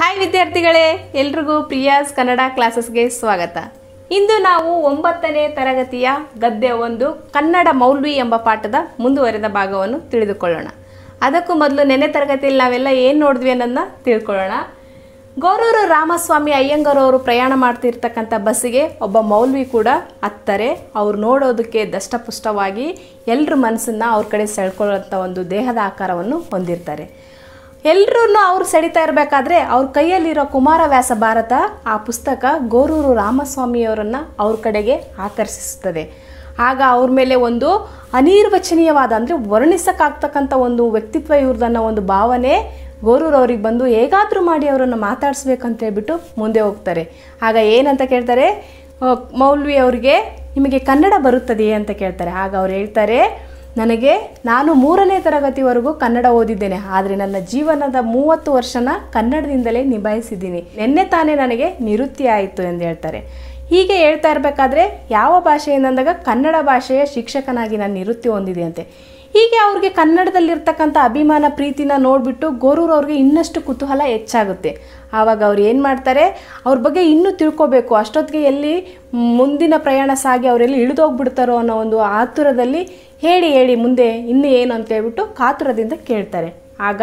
hi ವಿದ್ಯಾರ್ಥಿಗಳೇ ಎಲ್ರಿಗೂ ಪ್ರಿಯಾಸ್ ಕನ್ನಡ ಕ್ಲಾಸಸ್ಗೆ ಸ್ವಾಗತ ಇಂದು ನಾವು ಒಂಬತ್ತನೇ ತರಗತಿಯ ಗದ್ದೆ ಒಂದು ಕನ್ನಡ ಮೌಲ್ವಿ ಎಂಬ ಪಾಠದ ಮುಂದುವರೆದ ಭಾಗವನ್ನು ತಿಳಿದುಕೊಳ್ಳೋಣ ಅದಕ್ಕೂ ಮೊದಲು ನೆನೆ ತರಗತಿಯಲ್ಲಿ ನಾವೆಲ್ಲ ಏನು ನೋಡಿದ್ವಿ ಅನ್ನೋದನ್ನ ತಿಳ್ಕೊಳ್ಳೋಣ ಗೌರವರು ರಾಮಸ್ವಾಮಿ ಅವರು ಪ್ರಯಾಣ ಮಾಡ್ತಿರ್ತಕ್ಕಂಥ ಬಸ್ಸಿಗೆ ಒಬ್ಬ ಮೌಲ್ವಿ ಕೂಡ ಹತ್ತಾರೆ ಅವ್ರು ನೋಡೋದಕ್ಕೆ ದಷ್ಟಪುಷ್ಟವಾಗಿ ಎಲ್ಲರ ಮನಸ್ಸನ್ನು ಅವ್ರ ಕಡೆ ಸೆಳ್ಕೊಳ್ಳೋಂಥ ಒಂದು ದೇಹದ ಆಕಾರವನ್ನು ಹೊಂದಿರ್ತಾರೆ ಎಲ್ಲರೂ ಅವ್ರು ಸೆಡಿತಾ ಇರಬೇಕಾದ್ರೆ ಅವ್ರ ಕೈಯಲ್ಲಿರೋ ಕುಮಾರವ್ಯಾಸ ಭಾರತ ಆ ಪುಸ್ತಕ ಗೋರೂರು ರಾಮಸ್ವಾಮಿಯವರನ್ನು ಅವ್ರ ಕಡೆಗೆ ಆಕರ್ಷಿಸುತ್ತದೆ ಆಗ ಅವ್ರ ಮೇಲೆ ಒಂದು ಅನಿರ್ವಚನೀಯವಾದ ಅಂದರೆ ವರ್ಣಿಸೋಕ್ಕಾಗ್ತಕ್ಕಂಥ ಒಂದು ವ್ಯಕ್ತಿತ್ವ ಇವ್ರದನ್ನ ಒಂದು ಭಾವನೆ ಗೋರೂರು ಅವ್ರಿಗೆ ಬಂದು ಹೇಗಾದರೂ ಮಾಡಿ ಅವರನ್ನು ಮಾತಾಡಿಸ್ಬೇಕಂತ ಹೇಳ್ಬಿಟ್ಟು ಮುಂದೆ ಹೋಗ್ತಾರೆ ಆಗ ಏನಂತ ಕೇಳ್ತಾರೆ ಮೌಲ್ವಿ ಅವರಿಗೆ ನಿಮಗೆ ಕನ್ನಡ ಬರುತ್ತದೆಯೇ ಅಂತ ಕೇಳ್ತಾರೆ ಆಗ ಅವ್ರು ಹೇಳ್ತಾರೆ ನನಗೆ ನಾನು ಮೂರನೇ ತರಗತಿವರೆಗೂ ಕನ್ನಡ ಓದಿದ್ದೇನೆ ಆದರೆ ನನ್ನ ಜೀವನದ ಮೂವತ್ತು ವರ್ಷನ ಕನ್ನಡದಿಂದಲೇ ನಿಭಾಯಿಸಿದ್ದೀನಿ ನಿನ್ನೆ ತಾನೇ ನನಗೆ ನಿವೃತ್ತಿ ಆಯಿತು ಎಂದು ಹೇಳ್ತಾರೆ ಹೀಗೆ ಹೇಳ್ತಾ ಇರಬೇಕಾದ್ರೆ ಯಾವ ಭಾಷೆ ಕನ್ನಡ ಭಾಷೆಯ ಶಿಕ್ಷಕನಾಗಿ ನಾನು ನಿವೃತ್ತಿ ಹೊಂದಿದೆಯಂತೆ ಹೀಗೆ ಅವ್ರಿಗೆ ಕನ್ನಡದಲ್ಲಿರ್ತಕ್ಕಂಥ ಅಭಿಮಾನ ಪ್ರೀತಿನ ನೋಡಿಬಿಟ್ಟು ಗೋರೂರು ಅವ್ರಿಗೆ ಇನ್ನಷ್ಟು ಕುತೂಹಲ ಹೆಚ್ಚಾಗುತ್ತೆ ಆವಾಗ ಅವ್ರು ಏನು ಮಾಡ್ತಾರೆ ಅವ್ರ ಬಗ್ಗೆ ಇನ್ನೂ ತಿಳ್ಕೋಬೇಕು ಅಷ್ಟೊತ್ತಿಗೆ ಎಲ್ಲಿ ಮುಂದಿನ ಪ್ರಯಾಣ ಸಾಗಿ ಅವರೆಲ್ಲಿ ಇಳಿದೋಗ್ಬಿಡ್ತಾರೋ ಅನ್ನೋ ಒಂದು ಆತುರದಲ್ಲಿ ಹೇಳಿ ಹೇಳಿ ಮುಂದೆ ಇನ್ನೂ ಏನು ಅಂತ ಹೇಳ್ಬಿಟ್ಟು ಕಾತುರದಿಂದ ಕೇಳ್ತಾರೆ ಆಗ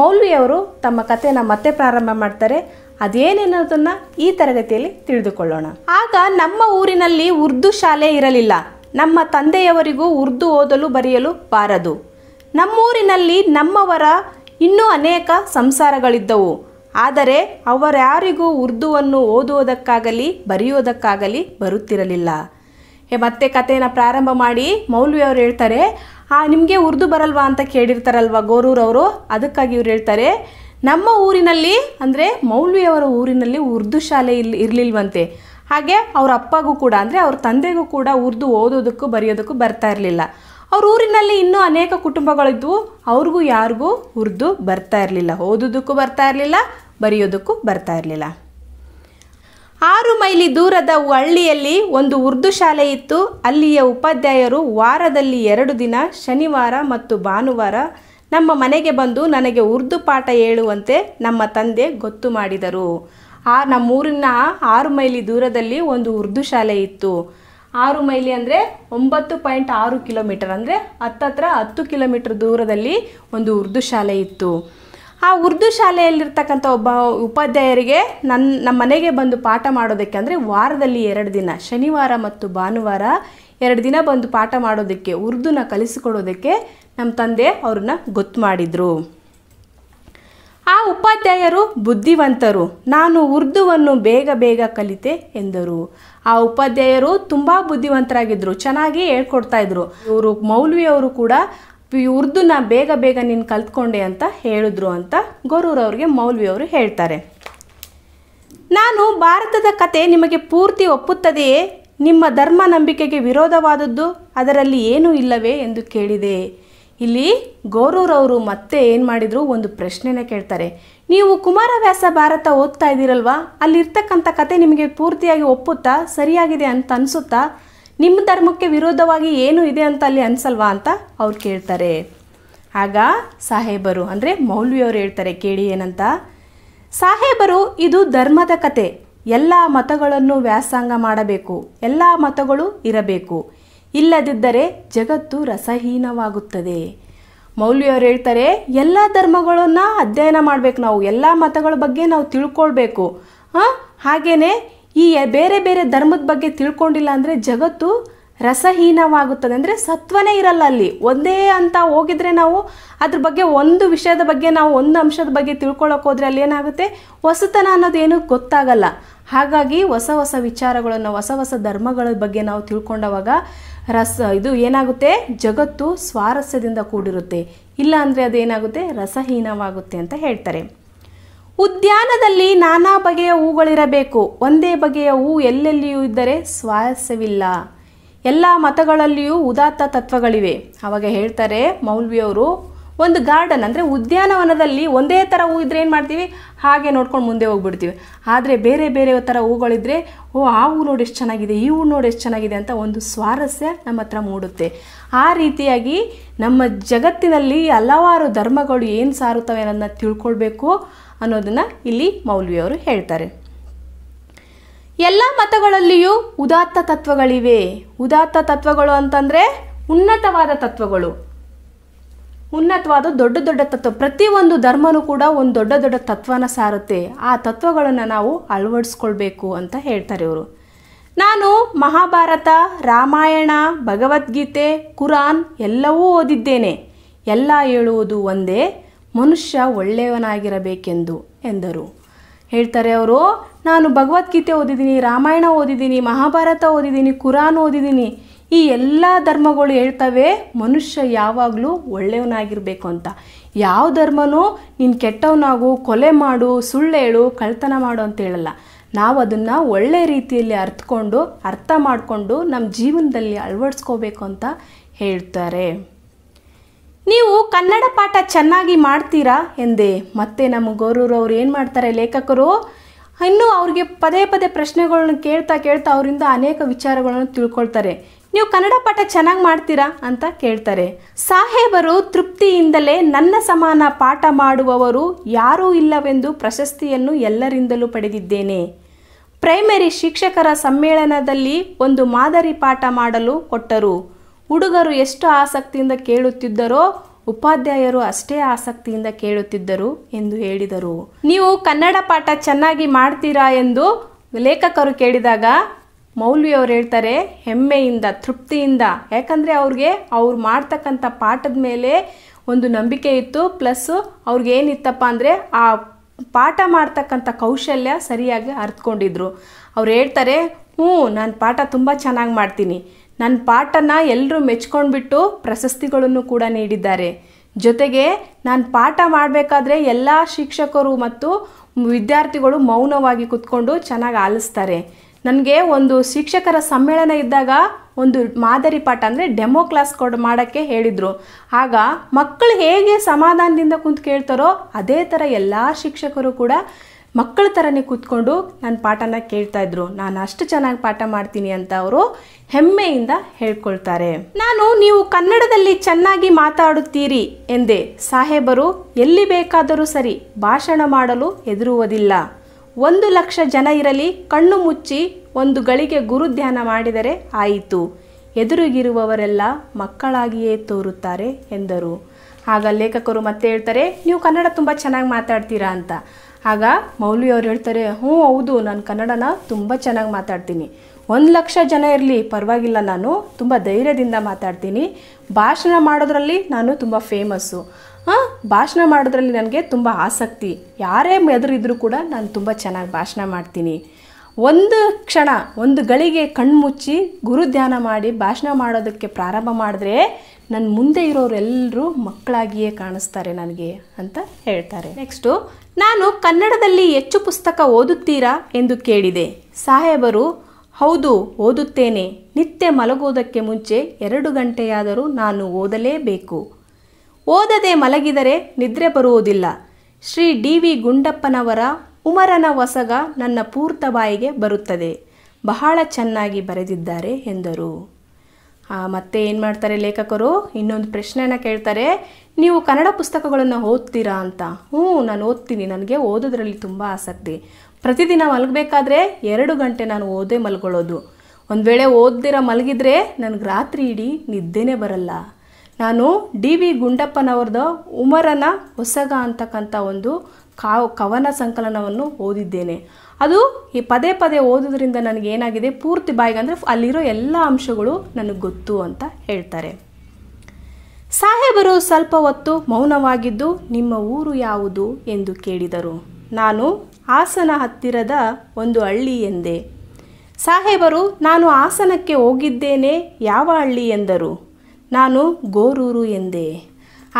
ಮೌಲ್ವಿಯವರು ತಮ್ಮ ಕಥೆನ ಮತ್ತೆ ಪ್ರಾರಂಭ ಮಾಡ್ತಾರೆ ಅದೇನೇನೋದನ್ನು ಈ ತರಗತಿಯಲ್ಲಿ ತಿಳಿದುಕೊಳ್ಳೋಣ ಆಗ ನಮ್ಮ ಊರಿನಲ್ಲಿ ಉರ್ದು ಶಾಲೆ ಇರಲಿಲ್ಲ ನಮ್ಮ ತಂದೆಯವರಿಗೂ ಉರ್ದು ಓದಲು ಬರೆಯಲು ಬಾರದು ನಮ್ಮೂರಿನಲ್ಲಿ ನಮ್ಮವರ ಇನ್ನೂ ಅನೇಕ ಸಂಸಾರಗಳಿದ್ದವು ಆದರೆ ಅವರ್ಯಾರಿಗೂ ಉರ್ದುವನ್ನು ಓದುವುದಕ್ಕಾಗಲಿ ಬರೆಯುವುದಕ್ಕಾಗಲಿ ಬರುತ್ತಿರಲಿಲ್ಲ ಹೇ ಮತ್ತೆ ಕಥೆನ ಪ್ರಾರಂಭ ಮಾಡಿ ಮೌಲ್ವಿಯವರು ಹೇಳ್ತಾರೆ ಆ ನಿಮಗೆ ಉರ್ದು ಬರಲ್ವಾ ಅಂತ ಕೇಳಿರ್ತಾರಲ್ವ ಗೋರೂರವರು ಅದಕ್ಕಾಗಿ ಇವ್ರು ಹೇಳ್ತಾರೆ ನಮ್ಮ ಊರಿನಲ್ಲಿ ಅಂದರೆ ಮೌಲ್ವಿಯವರ ಊರಿನಲ್ಲಿ ಉರ್ದು ಶಾಲೆ ಇಲ್ಲಿ ಇರಲಿಲ್ವಂತೆ ಹಾಗೆ ಅವ್ರ ಅಪ್ಪಗೂ ಕೂಡ ಅಂದರೆ ಅವ್ರ ತಂದೆಗೂ ಕೂಡ ಉರ್ದು ಓದೋದಕ್ಕೂ ಬರೆಯೋದಕ್ಕೂ ಬರ್ತಾ ಇರಲಿಲ್ಲ ಅವ್ರ ಊರಿನಲ್ಲಿ ಇನ್ನೂ ಅನೇಕ ಕುಟುಂಬಗಳಿದ್ವು ಅವ್ರಿಗೂ ಯಾರಿಗೂ ಉರ್ದು ಬರ್ತಾ ಇರಲಿಲ್ಲ ಓದೋದಕ್ಕೂ ಬರ್ತಾ ಇರಲಿಲ್ಲ ಬರೆಯೋದಕ್ಕೂ ಬರ್ತಾ ಇರಲಿಲ್ಲ ಆರು ಮೈಲಿ ದೂರದ ಹಳ್ಳಿಯಲ್ಲಿ ಒಂದು ಉರ್ದು ಶಾಲೆ ಇತ್ತು ಅಲ್ಲಿಯ ಉಪಾಧ್ಯಾಯರು ವಾರದಲ್ಲಿ ಎರಡು ದಿನ ಶನಿವಾರ ಮತ್ತು ಭಾನುವಾರ ನಮ್ಮ ಮನೆಗೆ ಬಂದು ನನಗೆ ಉರ್ದು ಪಾಠ ಹೇಳುವಂತೆ ನಮ್ಮ ತಂದೆ ಗೊತ್ತು ಮಾಡಿದರು ಆ ನಮ್ಮೂರಿನ ಆರು ಮೈಲಿ ದೂರದಲ್ಲಿ ಒಂದು ಉರ್ದು ಶಾಲೆ ಇತ್ತು ಆರು ಮೈಲಿ ಅಂದರೆ ಒಂಬತ್ತು ಪಾಯಿಂಟ್ ಆರು ಕಿಲೋಮೀಟರ್ ಅಂದರೆ ಹತ್ತತ್ರ ಹತ್ತು ಕಿಲೋಮೀಟರ್ ದೂರದಲ್ಲಿ ಒಂದು ಉರ್ದು ಶಾಲೆ ಇತ್ತು ಆ ಉರ್ದು ಶಾಲೆಯಲ್ಲಿರ್ತಕ್ಕಂಥ ಒಬ್ಬ ಉಪಾಧ್ಯಾಯರಿಗೆ ನನ್ನ ನಮ್ಮ ಮನೆಗೆ ಬಂದು ಪಾಠ ಮಾಡೋದಕ್ಕೆ ಅಂದರೆ ವಾರದಲ್ಲಿ ಎರಡು ದಿನ ಶನಿವಾರ ಮತ್ತು ಭಾನುವಾರ ಎರಡು ದಿನ ಬಂದು ಪಾಠ ಮಾಡೋದಕ್ಕೆ ಉರ್ದುನ ಕಲಿಸಿಕೊಡೋದಕ್ಕೆ ನಮ್ಮ ತಂದೆ ಅವ್ರನ್ನ ಗೊತ್ತು ಮಾಡಿದರು ಆ ಉಪಾಧ್ಯಾಯರು ಬುದ್ಧಿವಂತರು ನಾನು ಉರ್ದುವನ್ನು ಬೇಗ ಬೇಗ ಕಲಿತೆ ಎಂದರು ಆ ಉಪಾಧ್ಯಾಯರು ತುಂಬ ಬುದ್ಧಿವಂತರಾಗಿದ್ದರು ಚೆನ್ನಾಗಿ ಹೇಳ್ಕೊಡ್ತಾಯಿದ್ರು ಇವರು ಮೌಲ್ವಿಯವರು ಕೂಡ ಉರ್ದುನ ಬೇಗ ಬೇಗ ನೀನು ಕಲ್ತ್ಕೊಂಡೆ ಅಂತ ಹೇಳಿದ್ರು ಅಂತ ಗೊರೂರವ್ರಿಗೆ ಮೌಲ್ವಿಯವರು ಹೇಳ್ತಾರೆ ನಾನು ಭಾರತದ ಕತೆ ನಿಮಗೆ ಪೂರ್ತಿ ಒಪ್ಪುತ್ತದೆಯೇ ನಿಮ್ಮ ಧರ್ಮ ನಂಬಿಕೆಗೆ ವಿರೋಧವಾದದ್ದು ಅದರಲ್ಲಿ ಏನೂ ಇಲ್ಲವೇ ಎಂದು ಕೇಳಿದೆ ಇಲ್ಲಿ ಗೌರವ್ರವರು ಮತ್ತೆ ಏನು ಮಾಡಿದ್ರು ಒಂದು ಪ್ರಶ್ನೆನ ಕೇಳ್ತಾರೆ ನೀವು ಕುಮಾರವ್ಯಾಸ ಭಾರತ ಓದ್ತಾ ಇದ್ದೀರಲ್ವಾ ಅಲ್ಲಿರ್ತಕ್ಕಂಥ ಕತೆ ನಿಮಗೆ ಪೂರ್ತಿಯಾಗಿ ಒಪ್ಪುತ್ತಾ ಸರಿಯಾಗಿದೆ ಅಂತ ಅನಿಸುತ್ತಾ ನಿಮ್ಮ ಧರ್ಮಕ್ಕೆ ವಿರೋಧವಾಗಿ ಏನು ಇದೆ ಅಂತ ಅಲ್ಲಿ ಅನಿಸಲ್ವಾ ಅಂತ ಅವ್ರು ಕೇಳ್ತಾರೆ ಆಗ ಸಾಹೇಬರು ಅಂದರೆ ಮೌಲ್ವಿಯವರು ಹೇಳ್ತಾರೆ ಕೇಳಿ ಏನಂತ ಸಾಹೇಬರು ಇದು ಧರ್ಮದ ಕತೆ ಎಲ್ಲ ಮತಗಳನ್ನು ವ್ಯಾಸಂಗ ಮಾಡಬೇಕು ಎಲ್ಲ ಮತಗಳು ಇರಬೇಕು ಇಲ್ಲದಿದ್ದರೆ ಜಗತ್ತು ರಸಹೀನವಾಗುತ್ತದೆ ಮೌಲ್ಯವರು ಹೇಳ್ತಾರೆ ಎಲ್ಲ ಧರ್ಮಗಳನ್ನು ಅಧ್ಯಯನ ಮಾಡಬೇಕು ನಾವು ಎಲ್ಲ ಮತಗಳ ಬಗ್ಗೆ ನಾವು ತಿಳ್ಕೊಳ್ಬೇಕು ಹಾಂ ಹಾಗೆಯೇ ಈ ಬೇರೆ ಬೇರೆ ಧರ್ಮದ ಬಗ್ಗೆ ತಿಳ್ಕೊಂಡಿಲ್ಲ ಅಂದರೆ ಜಗತ್ತು ರಸಹೀನವಾಗುತ್ತದೆ ಅಂದರೆ ಸತ್ವನೇ ಇರಲ್ಲ ಅಲ್ಲಿ ಒಂದೇ ಅಂತ ಹೋಗಿದ್ರೆ ನಾವು ಅದ್ರ ಬಗ್ಗೆ ಒಂದು ವಿಷಯದ ಬಗ್ಗೆ ನಾವು ಒಂದು ಅಂಶದ ಬಗ್ಗೆ ತಿಳ್ಕೊಳ್ಳೋಕೆ ಹೋದರೆ ಅಲ್ಲಿ ಏನಾಗುತ್ತೆ ಹೊಸತನ ಅನ್ನೋದೇನು ಗೊತ್ತಾಗಲ್ಲ ಹಾಗಾಗಿ ಹೊಸ ಹೊಸ ವಿಚಾರಗಳನ್ನು ಹೊಸ ಹೊಸ ಧರ್ಮಗಳ ಬಗ್ಗೆ ನಾವು ತಿಳ್ಕೊಂಡವಾಗ ರಸ ಇದು ಏನಾಗುತ್ತೆ ಜಗತ್ತು ಸ್ವಾರಸ್ಯದಿಂದ ಕೂಡಿರುತ್ತೆ ಇಲ್ಲ ಅಂದರೆ ಅದೇನಾಗುತ್ತೆ ರಸಹೀನವಾಗುತ್ತೆ ಅಂತ ಹೇಳ್ತಾರೆ ಉದ್ಯಾನದಲ್ಲಿ ನಾನಾ ಬಗೆಯ ಹೂಗಳಿರಬೇಕು ಒಂದೇ ಬಗೆಯ ಹೂ ಎಲ್ಲೆಲ್ಲಿಯೂ ಇದ್ದರೆ ಸ್ವಾರಸ್ಯವಿಲ್ಲ ಎಲ್ಲ ಮತಗಳಲ್ಲಿಯೂ ಉದಾತ್ತ ತತ್ವಗಳಿವೆ ಆವಾಗ ಹೇಳ್ತಾರೆ ಮೌಲ್ವಿಯವರು ಒಂದು ಗಾರ್ಡನ್ ಅಂದರೆ ಉದ್ಯಾನವನದಲ್ಲಿ ಒಂದೇ ಥರ ಹೂ ಇದ್ದರೆ ಏನು ಮಾಡ್ತೀವಿ ಹಾಗೆ ನೋಡ್ಕೊಂಡು ಮುಂದೆ ಹೋಗ್ಬಿಡ್ತೀವಿ ಆದರೆ ಬೇರೆ ಬೇರೆ ಥರ ಹೂಗಳಿದ್ರೆ ಓ ಆ ಹೂ ನೋಡಿ ಎಷ್ಟು ಚೆನ್ನಾಗಿದೆ ಈ ಹೂ ನೋಡಿ ಎಷ್ಟು ಚೆನ್ನಾಗಿದೆ ಅಂತ ಒಂದು ಸ್ವಾರಸ್ಯ ನಮ್ಮ ಹತ್ರ ಮೂಡುತ್ತೆ ಆ ರೀತಿಯಾಗಿ ನಮ್ಮ ಜಗತ್ತಿನಲ್ಲಿ ಹಲವಾರು ಧರ್ಮಗಳು ಏನು ಸಾರುತ್ತವೆ ಅನ್ನೋದನ್ನ ತಿಳ್ಕೊಳ್ಬೇಕು ಅನ್ನೋದನ್ನು ಇಲ್ಲಿ ಮೌಲ್ವಿಯವರು ಹೇಳ್ತಾರೆ ಎಲ್ಲ ಮತಗಳಲ್ಲಿಯೂ ಉದಾತ್ತ ತತ್ವಗಳಿವೆ ಉದಾತ್ತ ತತ್ವಗಳು ಅಂತಂದರೆ ಉನ್ನತವಾದ ತತ್ವಗಳು ಉನ್ನತವಾದ ದೊಡ್ಡ ದೊಡ್ಡ ತತ್ವ ಪ್ರತಿಯೊಂದು ಧರ್ಮನೂ ಕೂಡ ಒಂದು ದೊಡ್ಡ ದೊಡ್ಡ ತತ್ವನ ಸಾರುತ್ತೆ ಆ ತತ್ವಗಳನ್ನು ನಾವು ಅಳವಡಿಸ್ಕೊಳ್ಬೇಕು ಅಂತ ಹೇಳ್ತಾರೆ ಇವರು ನಾನು ಮಹಾಭಾರತ ರಾಮಾಯಣ ಭಗವದ್ಗೀತೆ ಕುರಾನ್ ಎಲ್ಲವೂ ಓದಿದ್ದೇನೆ ಎಲ್ಲ ಹೇಳುವುದು ಒಂದೇ ಮನುಷ್ಯ ಒಳ್ಳೆಯವನಾಗಿರಬೇಕೆಂದು ಎಂದರು ಹೇಳ್ತಾರೆ ಅವರು ನಾನು ಭಗವದ್ಗೀತೆ ಓದಿದ್ದೀನಿ ರಾಮಾಯಣ ಓದಿದ್ದೀನಿ ಮಹಾಭಾರತ ಓದಿದ್ದೀನಿ ಕುರಾನ್ ಓದಿದ್ದೀನಿ ಈ ಎಲ್ಲ ಧರ್ಮಗಳು ಹೇಳ್ತವೆ ಮನುಷ್ಯ ಯಾವಾಗಲೂ ಒಳ್ಳೆಯವನಾಗಿರಬೇಕು ಅಂತ ಯಾವ ಧರ್ಮನೂ ನೀನು ಕೆಟ್ಟವನಾಗು ಕೊಲೆ ಮಾಡು ಸುಳ್ಳು ಹೇಳು ಕಳ್ತನ ಮಾಡು ಅಂತ ಹೇಳಲ್ಲ ನಾವು ಅದನ್ನು ಒಳ್ಳೆ ರೀತಿಯಲ್ಲಿ ಅರ್ಥಕೊಂಡು ಅರ್ಥ ಮಾಡಿಕೊಂಡು ನಮ್ಮ ಜೀವನದಲ್ಲಿ ಅಳವಡಿಸ್ಕೋಬೇಕು ಅಂತ ಹೇಳ್ತಾರೆ ನೀವು ಕನ್ನಡ ಪಾಠ ಚೆನ್ನಾಗಿ ಮಾಡ್ತೀರಾ ಎಂದೆ ಮತ್ತೆ ನಮ್ಮ ಗೌರವರು ಅವ್ರು ಏನು ಮಾಡ್ತಾರೆ ಲೇಖಕರು ಇನ್ನೂ ಅವ್ರಿಗೆ ಪದೇ ಪದೇ ಪ್ರಶ್ನೆಗಳನ್ನ ಕೇಳ್ತಾ ಕೇಳ್ತಾ ಅವರಿಂದ ಅನೇಕ ವಿಚಾರಗಳನ್ನು ತಿಳ್ಕೊಳ್ತಾರೆ ನೀವು ಕನ್ನಡ ಪಾಠ ಚೆನ್ನಾಗಿ ಮಾಡ್ತೀರಾ ಅಂತ ಕೇಳ್ತಾರೆ ಸಾಹೇಬರು ತೃಪ್ತಿಯಿಂದಲೇ ನನ್ನ ಸಮಾನ ಪಾಠ ಮಾಡುವವರು ಯಾರೂ ಇಲ್ಲವೆಂದು ಪ್ರಶಸ್ತಿಯನ್ನು ಎಲ್ಲರಿಂದಲೂ ಪಡೆದಿದ್ದೇನೆ ಪ್ರೈಮರಿ ಶಿಕ್ಷಕರ ಸಮ್ಮೇಳನದಲ್ಲಿ ಒಂದು ಮಾದರಿ ಪಾಠ ಮಾಡಲು ಕೊಟ್ಟರು ಹುಡುಗರು ಎಷ್ಟು ಆಸಕ್ತಿಯಿಂದ ಕೇಳುತ್ತಿದ್ದರೋ ಉಪಾಧ್ಯಾಯರು ಅಷ್ಟೇ ಆಸಕ್ತಿಯಿಂದ ಕೇಳುತ್ತಿದ್ದರು ಎಂದು ಹೇಳಿದರು ನೀವು ಕನ್ನಡ ಪಾಠ ಚೆನ್ನಾಗಿ ಮಾಡ್ತೀರಾ ಎಂದು ಲೇಖಕರು ಕೇಳಿದಾಗ ಮೌಲ್ವಿಯವ್ರು ಹೇಳ್ತಾರೆ ಹೆಮ್ಮೆಯಿಂದ ತೃಪ್ತಿಯಿಂದ ಯಾಕಂದರೆ ಅವ್ರಿಗೆ ಅವ್ರು ಮಾಡ್ತಕ್ಕಂಥ ಪಾಠದ ಮೇಲೆ ಒಂದು ನಂಬಿಕೆ ಇತ್ತು ಪ್ಲಸ್ಸು ಅವ್ರಿಗೇನಿತ್ತಪ್ಪ ಅಂದರೆ ಆ ಪಾಠ ಮಾಡ್ತಕ್ಕಂಥ ಕೌಶಲ್ಯ ಸರಿಯಾಗಿ ಅರ್ತ್ಕೊಂಡಿದ್ರು ಅವ್ರು ಹೇಳ್ತಾರೆ ಹ್ಞೂ ನಾನು ಪಾಠ ತುಂಬ ಚೆನ್ನಾಗಿ ಮಾಡ್ತೀನಿ ನನ್ನ ಪಾಠನ ಎಲ್ಲರೂ ಮೆಚ್ಕೊಂಡ್ಬಿಟ್ಟು ಪ್ರಶಸ್ತಿಗಳನ್ನು ಕೂಡ ನೀಡಿದ್ದಾರೆ ಜೊತೆಗೆ ನಾನು ಪಾಠ ಮಾಡಬೇಕಾದ್ರೆ ಎಲ್ಲ ಶಿಕ್ಷಕರು ಮತ್ತು ವಿದ್ಯಾರ್ಥಿಗಳು ಮೌನವಾಗಿ ಕುತ್ಕೊಂಡು ಚೆನ್ನಾಗಿ ಆಲಿಸ್ತಾರೆ ನನಗೆ ಒಂದು ಶಿಕ್ಷಕರ ಸಮ್ಮೇಳನ ಇದ್ದಾಗ ಒಂದು ಮಾದರಿ ಪಾಠ ಅಂದರೆ ಡೆಮೋ ಕ್ಲಾಸ್ ಕೊಡ್ ಮಾಡೋಕ್ಕೆ ಹೇಳಿದರು ಆಗ ಮಕ್ಕಳು ಹೇಗೆ ಸಮಾಧಾನದಿಂದ ಕುಂತು ಕೇಳ್ತಾರೋ ಅದೇ ಥರ ಎಲ್ಲ ಶಿಕ್ಷಕರು ಕೂಡ ಮಕ್ಕಳ ಥರನೇ ಕೂತ್ಕೊಂಡು ನಾನು ಪಾಠನ ಕೇಳ್ತಾಯಿದ್ರು ನಾನು ಅಷ್ಟು ಚೆನ್ನಾಗಿ ಪಾಠ ಮಾಡ್ತೀನಿ ಅಂತ ಅವರು ಹೆಮ್ಮೆಯಿಂದ ಹೇಳ್ಕೊಳ್ತಾರೆ ನಾನು ನೀವು ಕನ್ನಡದಲ್ಲಿ ಚೆನ್ನಾಗಿ ಮಾತಾಡುತ್ತೀರಿ ಎಂದೆ ಸಾಹೇಬರು ಎಲ್ಲಿ ಬೇಕಾದರೂ ಸರಿ ಭಾಷಣ ಮಾಡಲು ಹೆದರುವುದಿಲ್ಲ ಒಂದು ಲಕ್ಷ ಜನ ಇರಲಿ ಕಣ್ಣು ಮುಚ್ಚಿ ಒಂದು ಗಳಿಗೆ ಗುರು ಧ್ಯಾನ ಮಾಡಿದರೆ ಆಯಿತು ಎದುರಿಗಿರುವವರೆಲ್ಲ ಮಕ್ಕಳಾಗಿಯೇ ತೋರುತ್ತಾರೆ ಎಂದರು ಆಗ ಲೇಖಕರು ಮತ್ತೆ ಹೇಳ್ತಾರೆ ನೀವು ಕನ್ನಡ ತುಂಬ ಚೆನ್ನಾಗಿ ಮಾತಾಡ್ತೀರಾ ಅಂತ ಆಗ ಮೌಲ್ವಿ ಅವ್ರು ಹೇಳ್ತಾರೆ ಹ್ಞೂ ಹೌದು ನಾನು ಕನ್ನಡನ ತುಂಬ ಚೆನ್ನಾಗಿ ಮಾತಾಡ್ತೀನಿ ಒಂದು ಲಕ್ಷ ಜನ ಇರಲಿ ಪರವಾಗಿಲ್ಲ ನಾನು ತುಂಬ ಧೈರ್ಯದಿಂದ ಮಾತಾಡ್ತೀನಿ ಭಾಷಣ ಮಾಡೋದ್ರಲ್ಲಿ ನಾನು ತುಂಬ ಫೇಮಸ್ಸು ಭಾಷಣ ಮಾಡೋದ್ರಲ್ಲಿ ನನಗೆ ತುಂಬ ಆಸಕ್ತಿ ಯಾರೇ ಎದುರಿದ್ರು ಕೂಡ ನಾನು ತುಂಬ ಚೆನ್ನಾಗಿ ಭಾಷಣ ಮಾಡ್ತೀನಿ ಒಂದು ಕ್ಷಣ ಒಂದು ಗಳಿಗೆ ಕಣ್ಮುಚ್ಚಿ ಗುರು ಧ್ಯಾನ ಮಾಡಿ ಭಾಷಣ ಮಾಡೋದಕ್ಕೆ ಪ್ರಾರಂಭ ಮಾಡಿದ್ರೆ ನನ್ನ ಮುಂದೆ ಇರೋರೆಲ್ಲರೂ ಮಕ್ಕಳಾಗಿಯೇ ಕಾಣಿಸ್ತಾರೆ ನನಗೆ ಅಂತ ಹೇಳ್ತಾರೆ ನೆಕ್ಸ್ಟು ನಾನು ಕನ್ನಡದಲ್ಲಿ ಹೆಚ್ಚು ಪುಸ್ತಕ ಓದುತ್ತೀರಾ ಎಂದು ಕೇಳಿದೆ ಸಾಹೇಬರು ಹೌದು ಓದುತ್ತೇನೆ ನಿತ್ಯ ಮಲಗೋದಕ್ಕೆ ಮುಂಚೆ ಎರಡು ಗಂಟೆಯಾದರೂ ನಾನು ಓದಲೇಬೇಕು ಓದದೆ ಮಲಗಿದರೆ ನಿದ್ರೆ ಬರುವುದಿಲ್ಲ ಶ್ರೀ ಡಿ ವಿ ಗುಂಡಪ್ಪನವರ ಉಮರನ ವಸಗ ನನ್ನ ಪೂರ್ತ ಬಾಯಿಗೆ ಬರುತ್ತದೆ ಬಹಳ ಚೆನ್ನಾಗಿ ಬರೆದಿದ್ದಾರೆ ಎಂದರು ಮತ್ತೆ ಏನು ಮಾಡ್ತಾರೆ ಲೇಖಕರು ಇನ್ನೊಂದು ಪ್ರಶ್ನೆಯನ್ನು ಕೇಳ್ತಾರೆ ನೀವು ಕನ್ನಡ ಪುಸ್ತಕಗಳನ್ನು ಓದ್ತೀರಾ ಅಂತ ಹ್ಞೂ ನಾನು ಓದ್ತೀನಿ ನನಗೆ ಓದೋದ್ರಲ್ಲಿ ತುಂಬ ಆಸಕ್ತಿ ಪ್ರತಿದಿನ ಮಲಗಬೇಕಾದ್ರೆ ಎರಡು ಗಂಟೆ ನಾನು ಓದೇ ಮಲ್ಕೊಳ್ಳೋದು ಒಂದು ವೇಳೆ ಓದ್ದಿರ ಮಲಗಿದ್ರೆ ನನಗೆ ರಾತ್ರಿ ಇಡೀ ನಿದ್ದೆನೇ ಬರಲ್ಲ ನಾನು ಡಿ ವಿ ಗುಂಡಪ್ಪನವ್ರದ್ದು ಉಮರನ ಹೊಸಗ ಅಂತಕ್ಕಂಥ ಒಂದು ಕಾವ್ ಕವನ ಸಂಕಲನವನ್ನು ಓದಿದ್ದೇನೆ ಅದು ಈ ಪದೇ ಪದೇ ಓದೋದ್ರಿಂದ ನನಗೇನಾಗಿದೆ ಪೂರ್ತಿ ಬಾಯಿಗೆ ಅಂದರೆ ಅಲ್ಲಿರೋ ಎಲ್ಲ ಅಂಶಗಳು ನನಗೆ ಗೊತ್ತು ಅಂತ ಹೇಳ್ತಾರೆ ಸಾಹೇಬರು ಸ್ವಲ್ಪ ಹೊತ್ತು ಮೌನವಾಗಿದ್ದು ನಿಮ್ಮ ಊರು ಯಾವುದು ಎಂದು ಕೇಳಿದರು ನಾನು ಹಾಸನ ಹತ್ತಿರದ ಒಂದು ಹಳ್ಳಿ ಎಂದೆ ಸಾಹೇಬರು ನಾನು ಹಾಸನಕ್ಕೆ ಹೋಗಿದ್ದೇನೆ ಯಾವ ಹಳ್ಳಿ ಎಂದರು ನಾನು ಗೋರೂರು ಎಂದೆ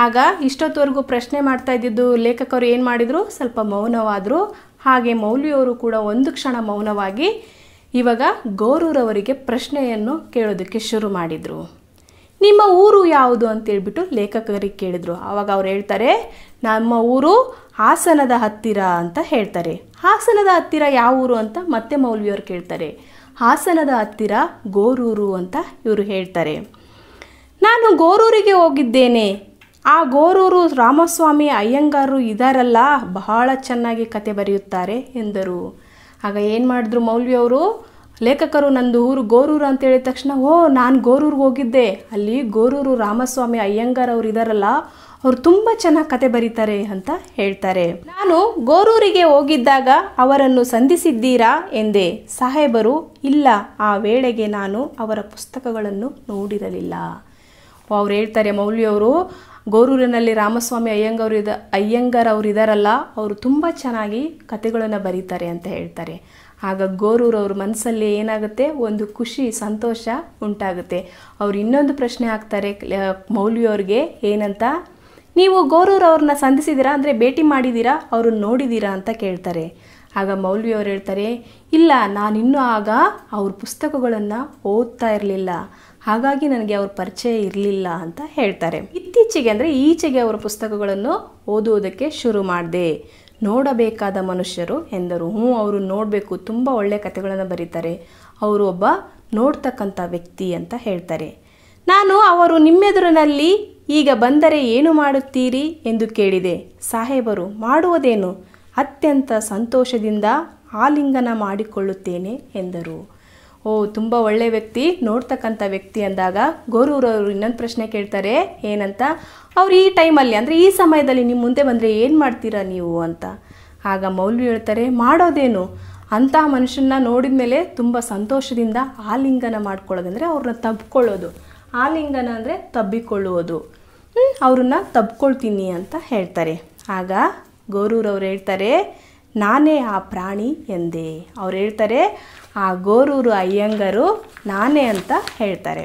ಆಗ ಇಷ್ಟೊತ್ತವರೆಗೂ ಪ್ರಶ್ನೆ ಮಾಡ್ತಾ ಇದ್ದಿದ್ದು ಲೇಖಕರು ಏನು ಮಾಡಿದರು ಸ್ವಲ್ಪ ಮೌನವಾದರು ಹಾಗೆ ಮೌಲ್ಯವರು ಕೂಡ ಒಂದು ಕ್ಷಣ ಮೌನವಾಗಿ ಇವಾಗ ಗೋರೂರವರಿಗೆ ಪ್ರಶ್ನೆಯನ್ನು ಕೇಳೋದಕ್ಕೆ ಶುರು ಮಾಡಿದರು ನಿಮ್ಮ ಊರು ಯಾವುದು ಅಂತೇಳ್ಬಿಟ್ಟು ಲೇಖಕರಿಗೆ ಕೇಳಿದರು ಆವಾಗ ಅವ್ರು ಹೇಳ್ತಾರೆ ನಮ್ಮ ಊರು ಹಾಸನದ ಹತ್ತಿರ ಅಂತ ಹೇಳ್ತಾರೆ ಹಾಸನದ ಹತ್ತಿರ ಯಾವ ಊರು ಅಂತ ಮತ್ತೆ ಮೌಲ್ವಿಯವರು ಕೇಳ್ತಾರೆ ಹಾಸನದ ಹತ್ತಿರ ಗೋರೂರು ಅಂತ ಇವರು ಹೇಳ್ತಾರೆ ನಾನು ಗೋರೂರಿಗೆ ಹೋಗಿದ್ದೇನೆ ಆ ಗೋರೂರು ರಾಮಸ್ವಾಮಿ ಅಯ್ಯಂಗಾರು ಇದಾರಲ್ಲ ಬಹಳ ಚೆನ್ನಾಗಿ ಕತೆ ಬರೆಯುತ್ತಾರೆ ಎಂದರು ಆಗ ಏನು ಮಾಡಿದ್ರು ಮೌಲ್ವಿಯವರು ಲೇಖಕರು ನಂದು ಊರು ಗೋರೂರು ಅಂತ ಹೇಳಿದ ತಕ್ಷಣ ಓ ನಾನು ಗೋರೂರಿಗೆ ಹೋಗಿದ್ದೆ ಅಲ್ಲಿ ಗೋರೂರು ರಾಮಸ್ವಾಮಿ ಅಯ್ಯಂಗಾರ್ ಅವರು ಇದಾರಲ್ಲ ಅವರು ತುಂಬ ಚೆನ್ನಾಗಿ ಕತೆ ಬರೀತಾರೆ ಅಂತ ಹೇಳ್ತಾರೆ ನಾನು ಗೋರೂರಿಗೆ ಹೋಗಿದ್ದಾಗ ಅವರನ್ನು ಸಂಧಿಸಿದ್ದೀರಾ ಎಂದೆ ಸಾಹೇಬರು ಇಲ್ಲ ಆ ವೇಳೆಗೆ ನಾನು ಅವರ ಪುಸ್ತಕಗಳನ್ನು ನೋಡಿರಲಿಲ್ಲ ಅವ್ರು ಹೇಳ್ತಾರೆ ಮೌಲ್ಯವರು ಗೋರೂರಿನಲ್ಲಿ ರಾಮಸ್ವಾಮಿ ಅಯ್ಯಂಗವರು ಇದ ಅಯ್ಯಂಗರ್ ಅವರು ಇದಾರಲ್ಲ ಅವರು ತುಂಬ ಚೆನ್ನಾಗಿ ಕತೆಗಳನ್ನು ಬರೀತಾರೆ ಅಂತ ಹೇಳ್ತಾರೆ ಆಗ ಗೋರೂರವ್ರ ಮನಸ್ಸಲ್ಲಿ ಏನಾಗುತ್ತೆ ಒಂದು ಖುಷಿ ಸಂತೋಷ ಉಂಟಾಗುತ್ತೆ ಅವ್ರು ಇನ್ನೊಂದು ಪ್ರಶ್ನೆ ಹಾಕ್ತಾರೆ ಮೌಲ್ಯವ್ರಿಗೆ ಏನಂತ ನೀವು ಅವ್ರನ್ನ ಸಂಧಿಸಿದ್ದೀರಾ ಅಂದರೆ ಭೇಟಿ ಮಾಡಿದ್ದೀರಾ ಅವ್ರನ್ನ ನೋಡಿದ್ದೀರಾ ಅಂತ ಕೇಳ್ತಾರೆ ಆಗ ಮೌಲ್ವಿಯವ್ರು ಹೇಳ್ತಾರೆ ಇಲ್ಲ ನಾನಿನ್ನೂ ಆಗ ಅವ್ರ ಪುಸ್ತಕಗಳನ್ನು ಓದ್ತಾ ಇರಲಿಲ್ಲ ಹಾಗಾಗಿ ನನಗೆ ಅವ್ರ ಪರಿಚಯ ಇರಲಿಲ್ಲ ಅಂತ ಹೇಳ್ತಾರೆ ಇತ್ತೀಚೆಗೆ ಅಂದರೆ ಈಚೆಗೆ ಅವರ ಪುಸ್ತಕಗಳನ್ನು ಓದುವುದಕ್ಕೆ ಶುರು ಮಾಡಿದೆ ನೋಡಬೇಕಾದ ಮನುಷ್ಯರು ಎಂದರು ಹ್ಞೂ ಅವರು ನೋಡಬೇಕು ತುಂಬ ಒಳ್ಳೆಯ ಕಥೆಗಳನ್ನು ಬರೀತಾರೆ ಅವರು ಒಬ್ಬ ನೋಡ್ತಕ್ಕಂಥ ವ್ಯಕ್ತಿ ಅಂತ ಹೇಳ್ತಾರೆ ನಾನು ಅವರು ನಿಮ್ಮೆದುರಿನಲ್ಲಿ ಈಗ ಬಂದರೆ ಏನು ಮಾಡುತ್ತೀರಿ ಎಂದು ಕೇಳಿದೆ ಸಾಹೇಬರು ಮಾಡುವುದೇನು ಅತ್ಯಂತ ಸಂತೋಷದಿಂದ ಆಲಿಂಗನ ಮಾಡಿಕೊಳ್ಳುತ್ತೇನೆ ಎಂದರು ಓ ತುಂಬ ಒಳ್ಳೆಯ ವ್ಯಕ್ತಿ ನೋಡ್ತಕ್ಕಂಥ ವ್ಯಕ್ತಿ ಅಂದಾಗ ಗೋರೂರವರು ಇನ್ನೊಂದು ಪ್ರಶ್ನೆ ಕೇಳ್ತಾರೆ ಏನಂತ ಅವ್ರು ಈ ಟೈಮಲ್ಲಿ ಅಂದರೆ ಈ ಸಮಯದಲ್ಲಿ ನಿಮ್ಮ ಮುಂದೆ ಬಂದರೆ ಏನು ಮಾಡ್ತೀರಾ ನೀವು ಅಂತ ಆಗ ಮೌಲ್ಯ ಹೇಳ್ತಾರೆ ಮಾಡೋದೇನು ಅಂತಹ ಮನುಷ್ಯನ ನೋಡಿದ ಮೇಲೆ ತುಂಬ ಸಂತೋಷದಿಂದ ಆಲಿಂಗನ ಮಾಡ್ಕೊಳ್ಳೋದಂದರೆ ಅವ್ರನ್ನ ತಬ್ಕೊಳ್ಳೋದು ಆಲಿಂಗನ ಅಂದರೆ ತಬ್ಬಿಕೊಳ್ಳುವುದು ಅವ್ರನ್ನ ತಬ್ಕೊಳ್ತೀನಿ ಅಂತ ಹೇಳ್ತಾರೆ ಆಗ ಗೌರೂರವ್ರು ಹೇಳ್ತಾರೆ ನಾನೇ ಆ ಪ್ರಾಣಿ ಎಂದೇ ಅವ್ರು ಹೇಳ್ತಾರೆ ಆ ಗೋರೂರು ಅಯ್ಯಂಗರು ನಾನೇ ಅಂತ ಹೇಳ್ತಾರೆ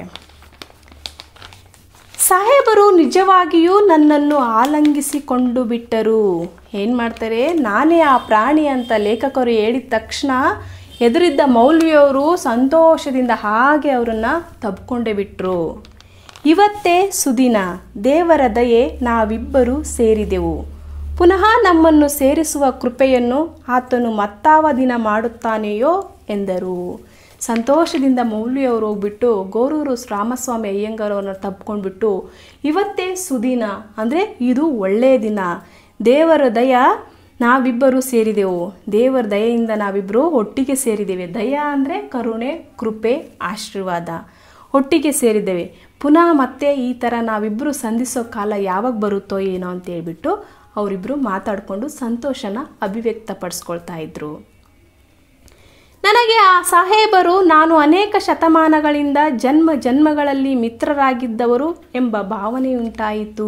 ಸಾಹೇಬರು ನಿಜವಾಗಿಯೂ ನನ್ನನ್ನು ಆಲಂಗಿಸಿಕೊಂಡು ಬಿಟ್ಟರು ಏನು ಮಾಡ್ತಾರೆ ನಾನೇ ಆ ಪ್ರಾಣಿ ಅಂತ ಲೇಖಕರು ಹೇಳಿದ ತಕ್ಷಣ ಎದುರಿದ್ದ ಮೌಲ್ವಿಯವರು ಸಂತೋಷದಿಂದ ಹಾಗೆ ಅವರನ್ನು ತಬ್ಕೊಂಡೇ ಬಿಟ್ಟರು ಇವತ್ತೇ ಸುದಿನ ದೇವರ ದಯೆ ನಾವಿಬ್ಬರೂ ಸೇರಿದೆವು ಪುನಃ ನಮ್ಮನ್ನು ಸೇರಿಸುವ ಕೃಪೆಯನ್ನು ಆತನು ಮತ್ತಾವ ದಿನ ಮಾಡುತ್ತಾನೆಯೋ ಎಂದರು ಸಂತೋಷದಿಂದ ಮೌಲ್ಯವರು ಹೋಗ್ಬಿಟ್ಟು ಗೋರೂರು ರಾಮಸ್ವಾಮಿ ಅಯ್ಯಂಗಾರವ್ರನ್ನ ತಪ್ಕೊಂಡ್ಬಿಟ್ಟು ಇವತ್ತೇ ಸುದಿನ ಅಂದರೆ ಇದು ಒಳ್ಳೆಯ ದಿನ ದೇವರ ದಯ ನಾವಿಬ್ಬರು ಸೇರಿದೆವು ದೇವರ ದಯೆಯಿಂದ ನಾವಿಬ್ಬರು ಒಟ್ಟಿಗೆ ಸೇರಿದ್ದೇವೆ ದಯ ಅಂದರೆ ಕರುಣೆ ಕೃಪೆ ಆಶೀರ್ವಾದ ಒಟ್ಟಿಗೆ ಸೇರಿದ್ದೇವೆ ಪುನಃ ಮತ್ತೆ ಈ ಥರ ನಾವಿಬ್ಬರು ಸಂಧಿಸೋ ಕಾಲ ಯಾವಾಗ ಬರುತ್ತೋ ಏನೋ ಅಂತ ಹೇಳ್ಬಿಟ್ಟು ಅವರಿಬ್ಬರು ಮಾತಾಡಿಕೊಂಡು ಸಂತೋಷನ ಅಭಿವ್ಯಕ್ತಪಡಿಸ್ಕೊಳ್ತಾ ಇದ್ರು ನನಗೆ ಆ ಸಾಹೇಬರು ನಾನು ಅನೇಕ ಶತಮಾನಗಳಿಂದ ಜನ್ಮ ಜನ್ಮಗಳಲ್ಲಿ ಮಿತ್ರರಾಗಿದ್ದವರು ಎಂಬ ಭಾವನೆಯುಂಟಾಯಿತು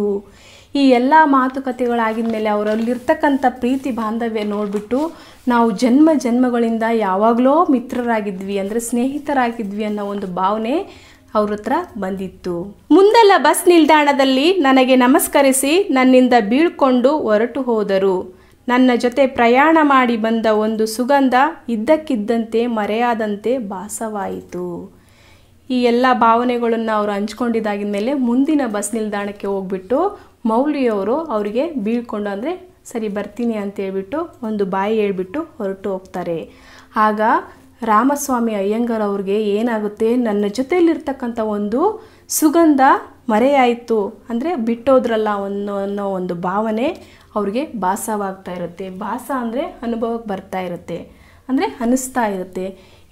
ಈ ಎಲ್ಲ ಮಾತುಕತೆಗಳಾಗಿದ ಮೇಲೆ ಅವರಲ್ಲಿರ್ತಕ್ಕಂಥ ಪ್ರೀತಿ ಬಾಂಧವ್ಯ ನೋಡಿಬಿಟ್ಟು ನಾವು ಜನ್ಮ ಜನ್ಮಗಳಿಂದ ಯಾವಾಗಲೋ ಮಿತ್ರರಾಗಿದ್ವಿ ಅಂದರೆ ಸ್ನೇಹಿತರಾಗಿದ್ವಿ ಅನ್ನೋ ಒಂದು ಭಾವನೆ ಅವ್ರ ಹತ್ರ ಬಂದಿತ್ತು ಮುಂದೆಲ್ಲ ಬಸ್ ನಿಲ್ದಾಣದಲ್ಲಿ ನನಗೆ ನಮಸ್ಕರಿಸಿ ನನ್ನಿಂದ ಬೀಳ್ಕೊಂಡು ಹೊರಟು ಹೋದರು ನನ್ನ ಜೊತೆ ಪ್ರಯಾಣ ಮಾಡಿ ಬಂದ ಒಂದು ಸುಗಂಧ ಇದ್ದಕ್ಕಿದ್ದಂತೆ ಮರೆಯಾದಂತೆ ಭಾಸವಾಯಿತು ಈ ಎಲ್ಲ ಭಾವನೆಗಳನ್ನು ಅವರು ಹಂಚ್ಕೊಂಡಿದ್ದಾಗಿದ ಮೇಲೆ ಮುಂದಿನ ಬಸ್ ನಿಲ್ದಾಣಕ್ಕೆ ಹೋಗ್ಬಿಟ್ಟು ಮೌಲ್ಯವರು ಅವರಿಗೆ ಬೀಳ್ಕೊಂಡು ಅಂದರೆ ಸರಿ ಬರ್ತೀನಿ ಅಂತ ಹೇಳ್ಬಿಟ್ಟು ಒಂದು ಬಾಯಿ ಹೇಳ್ಬಿಟ್ಟು ಹೊರಟು ಹೋಗ್ತಾರೆ ಆಗ ರಾಮಸ್ವಾಮಿ ಅಯ್ಯಂಗರ್ ಅವ್ರಿಗೆ ಏನಾಗುತ್ತೆ ನನ್ನ ಜೊತೆಯಲ್ಲಿರ್ತಕ್ಕಂಥ ಒಂದು ಸುಗಂಧ ಮರೆಯಾಯಿತು ಅಂದರೆ ಬಿಟ್ಟೋದ್ರಲ್ಲ ಅನ್ನೋ ಅನ್ನೋ ಒಂದು ಭಾವನೆ ಅವ್ರಿಗೆ ಭಾಸವಾಗ್ತಾ ಇರುತ್ತೆ ಭಾಸ ಅಂದರೆ ಅನುಭವಕ್ಕೆ ಬರ್ತಾ ಇರುತ್ತೆ ಅಂದರೆ ಅನ್ನಿಸ್ತಾ ಇರುತ್ತೆ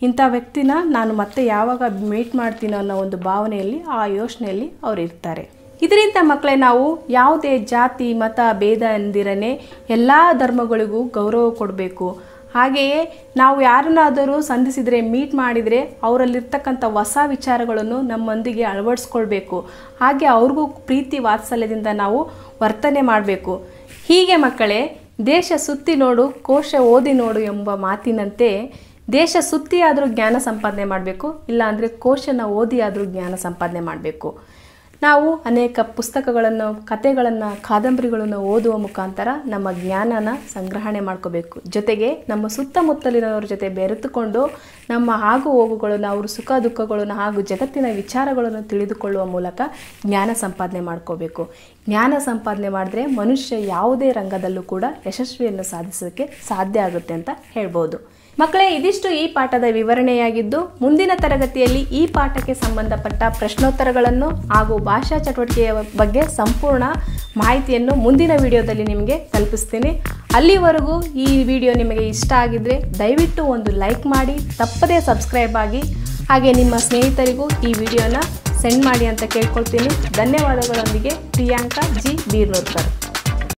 ಇಂಥ ವ್ಯಕ್ತಿನ ನಾನು ಮತ್ತೆ ಯಾವಾಗ ಮೀಟ್ ಮಾಡ್ತೀನೋ ಅನ್ನೋ ಒಂದು ಭಾವನೆಯಲ್ಲಿ ಆ ಯೋಚನೆಯಲ್ಲಿ ಅವರು ಇರ್ತಾರೆ ಇದರಿಂದ ಮಕ್ಕಳೇ ನಾವು ಯಾವುದೇ ಜಾತಿ ಮತ ಭೇದ ಎಂದಿರನೆ ಎಲ್ಲ ಧರ್ಮಗಳಿಗೂ ಗೌರವ ಕೊಡಬೇಕು ಹಾಗೆಯೇ ನಾವು ಯಾರನ್ನಾದರೂ ಸಂಧಿಸಿದರೆ ಮೀಟ್ ಮಾಡಿದರೆ ಅವರಲ್ಲಿರ್ತಕ್ಕಂಥ ಹೊಸ ವಿಚಾರಗಳನ್ನು ನಮ್ಮೊಂದಿಗೆ ಅಳವಡಿಸ್ಕೊಳ್ಬೇಕು ಹಾಗೆ ಅವ್ರಿಗೂ ಪ್ರೀತಿ ವಾತ್ಸಲ್ಯದಿಂದ ನಾವು ವರ್ತನೆ ಮಾಡಬೇಕು ಹೀಗೆ ಮಕ್ಕಳೇ ದೇಶ ಸುತ್ತಿ ನೋಡು ಕೋಶ ಓದಿ ನೋಡು ಎಂಬ ಮಾತಿನಂತೆ ದೇಶ ಸುತ್ತಿಯಾದರೂ ಜ್ಞಾನ ಸಂಪಾದನೆ ಮಾಡಬೇಕು ಇಲ್ಲಾಂದರೆ ಕೋಶನ ಓದಿಯಾದರೂ ಜ್ಞಾನ ಸಂಪಾದನೆ ಮಾಡಬೇಕು ನಾವು ಅನೇಕ ಪುಸ್ತಕಗಳನ್ನು ಕತೆಗಳನ್ನು ಕಾದಂಬರಿಗಳನ್ನು ಓದುವ ಮುಖಾಂತರ ನಮ್ಮ ಜ್ಞಾನನ ಸಂಗ್ರಹಣೆ ಮಾಡ್ಕೋಬೇಕು ಜೊತೆಗೆ ನಮ್ಮ ಸುತ್ತಮುತ್ತಲಿನವರ ಜೊತೆ ಬೆರೆತುಕೊಂಡು ನಮ್ಮ ಆಗು ಹೋಗುಗಳನ್ನು ಅವರು ಸುಖ ದುಃಖಗಳನ್ನು ಹಾಗೂ ಜಗತ್ತಿನ ವಿಚಾರಗಳನ್ನು ತಿಳಿದುಕೊಳ್ಳುವ ಮೂಲಕ ಜ್ಞಾನ ಸಂಪಾದನೆ ಮಾಡ್ಕೋಬೇಕು ಜ್ಞಾನ ಸಂಪಾದನೆ ಮಾಡಿದ್ರೆ ಮನುಷ್ಯ ಯಾವುದೇ ರಂಗದಲ್ಲೂ ಕೂಡ ಯಶಸ್ವಿಯನ್ನು ಸಾಧಿಸೋಕ್ಕೆ ಸಾಧ್ಯ ಆಗುತ್ತೆ ಅಂತ ಹೇಳ್ಬೋದು ಮಕ್ಕಳೇ ಇದಿಷ್ಟು ಈ ಪಾಠದ ವಿವರಣೆಯಾಗಿದ್ದು ಮುಂದಿನ ತರಗತಿಯಲ್ಲಿ ಈ ಪಾಠಕ್ಕೆ ಸಂಬಂಧಪಟ್ಟ ಪ್ರಶ್ನೋತ್ತರಗಳನ್ನು ಹಾಗೂ ಭಾಷಾ ಚಟುವಟಿಕೆಯ ಬಗ್ಗೆ ಸಂಪೂರ್ಣ ಮಾಹಿತಿಯನ್ನು ಮುಂದಿನ ವಿಡಿಯೋದಲ್ಲಿ ನಿಮಗೆ ತಲುಪಿಸ್ತೀನಿ ಅಲ್ಲಿವರೆಗೂ ಈ ವಿಡಿಯೋ ನಿಮಗೆ ಇಷ್ಟ ಆಗಿದರೆ ದಯವಿಟ್ಟು ಒಂದು ಲೈಕ್ ಮಾಡಿ ತಪ್ಪದೇ ಸಬ್ಸ್ಕ್ರೈಬ್ ಆಗಿ ಹಾಗೆ ನಿಮ್ಮ ಸ್ನೇಹಿತರಿಗೂ ಈ ವಿಡಿಯೋನ ಸೆಂಡ್ ಮಾಡಿ ಅಂತ ಕೇಳ್ಕೊಳ್ತೀನಿ ಧನ್ಯವಾದಗಳೊಂದಿಗೆ ಪ್ರಿಯಾಂಕಾ ಜಿ ಬೀರ್ನೋರ್ಕರ್